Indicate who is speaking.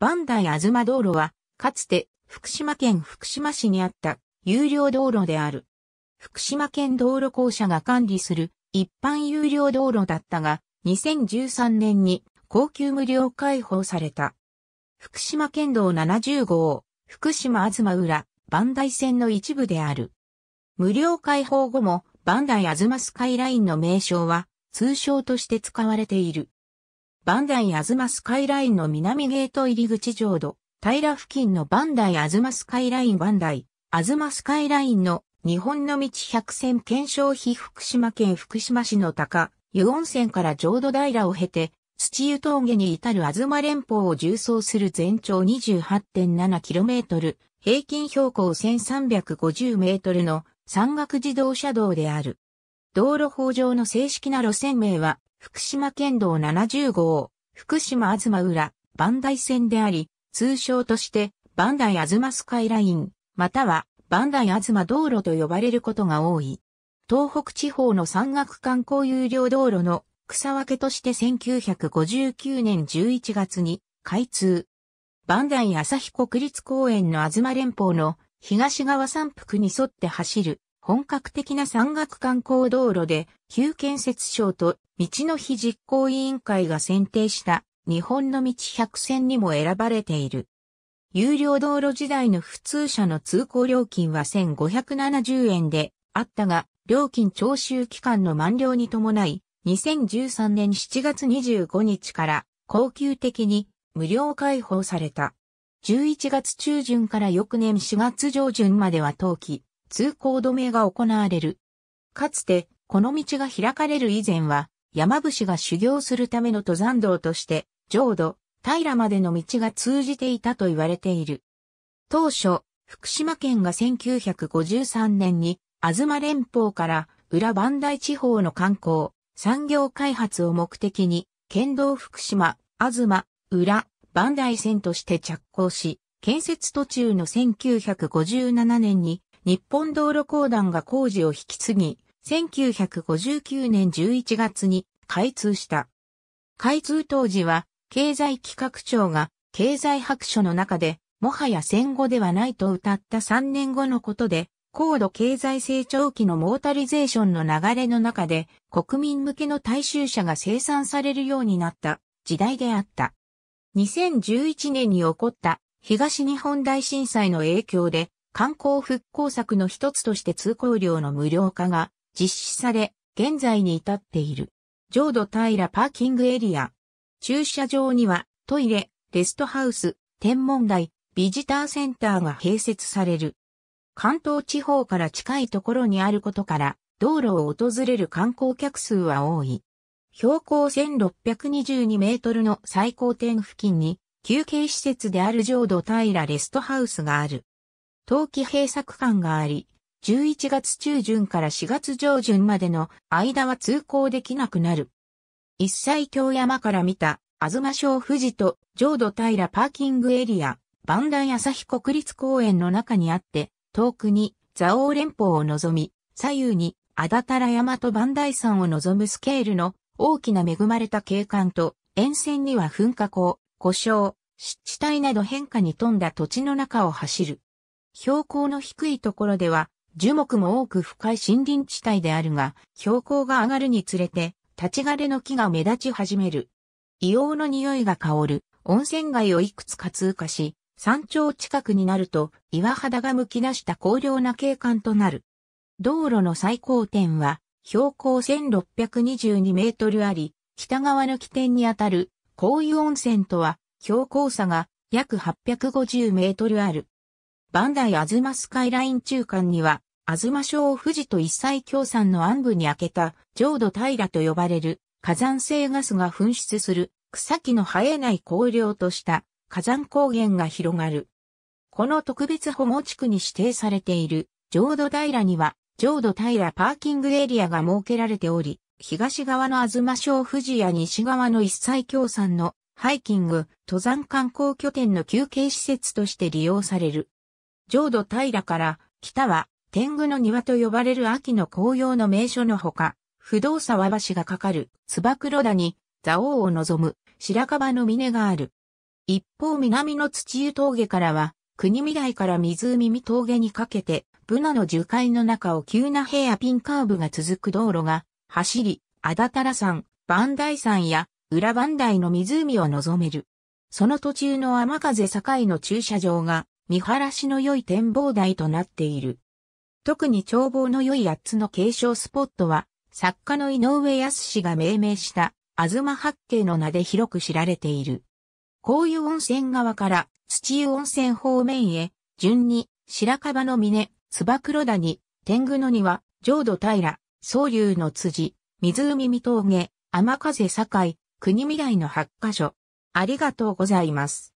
Speaker 1: バンダイアズマ道路は、かつて福島県福島市にあった有料道路である。福島県道路公社が管理する一般有料道路だったが、2013年に高級無料開放された。福島県道70号、福島東浦、ダイ線の一部である。無料開放後も、バンダイアズマスカイラインの名称は、通称として使われている。バンダイアズマスカイラインの南ゲート入り口浄土、平付近のバンダイアズマスカイラインバンダイ、アズマスカイラインの日本の道百選検証費福島県福島市の高、湯温泉から浄土平を経て、土湯峠に至る東連峰を縦走する全長 28.7km、平均標高 1350m の山岳自動車道である。道路法上の正式な路線名は、福島県道70号、福島東浦、磐梯線であり、通称として磐梯東スカイライン、または磐梯東道路と呼ばれることが多い。東北地方の山岳観光有料道路の草分けとして1959年11月に開通。磐梯日国立公園の東連峰の東側山腹に沿って走る本格的な山岳観光道路で、旧建設省と道の日実行委員会が選定した日本の道百選にも選ばれている。有料道路時代の普通車の通行料金は1570円であったが、料金徴収期間の満了に伴い、2013年7月25日から高級的に無料開放された。11月中旬から翌年4月上旬までは冬季、通行止めが行われる。かつて、この道が開かれる以前は、山伏が修行するための登山道として、浄土、平までの道が通じていたと言われている。当初、福島県が1953年に、東連邦から裏磐梯地方の観光、産業開発を目的に、県道福島、東、裏、磐梯線として着工し、建設途中の1957年に日本道路公団が工事を引き継ぎ、1959年11月に開通した。開通当時は、経済企画庁が経済白書の中で、もはや戦後ではないと歌った3年後のことで、高度経済成長期のモータリゼーションの流れの中で、国民向けの大衆車が生産されるようになった時代であった。2011年に起こった東日本大震災の影響で、観光復興策の一つとして通行料の無料化が実施され、現在に至っている。浄土平パーキングエリア。駐車場にはトイレ、レストハウス、天文台、ビジターセンターが併設される。関東地方から近いところにあることから、道路を訪れる観光客数は多い。標高1622メートルの最高点付近に、休憩施設である浄土平レストハウスがある。冬季閉鎖区間があり、11月中旬から4月上旬までの間は通行できなくなる。一切京山から見た、東小富士と浄土平パーキングエリア、万代朝日国立公園の中にあって、遠くに蔵王連峰を望み、左右にあだたら山と万代山を望むスケールの大きな恵まれた景観と、沿線には噴火口、故障、湿地帯など変化に富んだ土地の中を走る。標高の低いところでは、樹木も多く深い森林地帯であるが、標高が上がるにつれて、立ち枯れの木が目立ち始める。硫黄の匂いが香る温泉街をいくつか通過し、山頂近くになると岩肌が剥き出した高涼な景観となる。道路の最高点は標高1622メートルあり、北側の起点にあたる紅湯温泉とは標高差が約850メートルある。バンダイアズマスカイライン中間には、アズマ小富士と一切共産の暗部に開けた、浄土平と呼ばれる、火山性ガスが噴出する、草木の生えない荒涼とした火山高原が広がる。この特別保護地区に指定されている浄土平には浄土平パーキングエリアが設けられており、東側のアズマ小富士や西側の一切協賛のハイキング、登山観光拠点の休憩施設として利用される。浄土平から北は天狗の庭と呼ばれる秋の紅葉の名所のほか、不動沢橋がかかるつば黒谷、蔵王を望む白樺の峰がある。一方南の土湯峠からは、国未来から湖見峠にかけて、ブナの樹海の中を急な平野ピンカーブが続く道路が、走り、あだたら山、磐梯山や、裏磐梯の湖を望める。その途中の雨風境の駐車場が、見晴らしの良い展望台となっている。特に眺望の良い8つの継承スポットは、作家の井上康が命名した、ま八景の名で広く知られている。こういう温泉側から土湯温泉方面へ、順に白樺の峰、つば黒谷、天狗の庭、浄土平、宗竜の辻、湖見峠、雨風境、国未来の八カ所。ありがとうございます。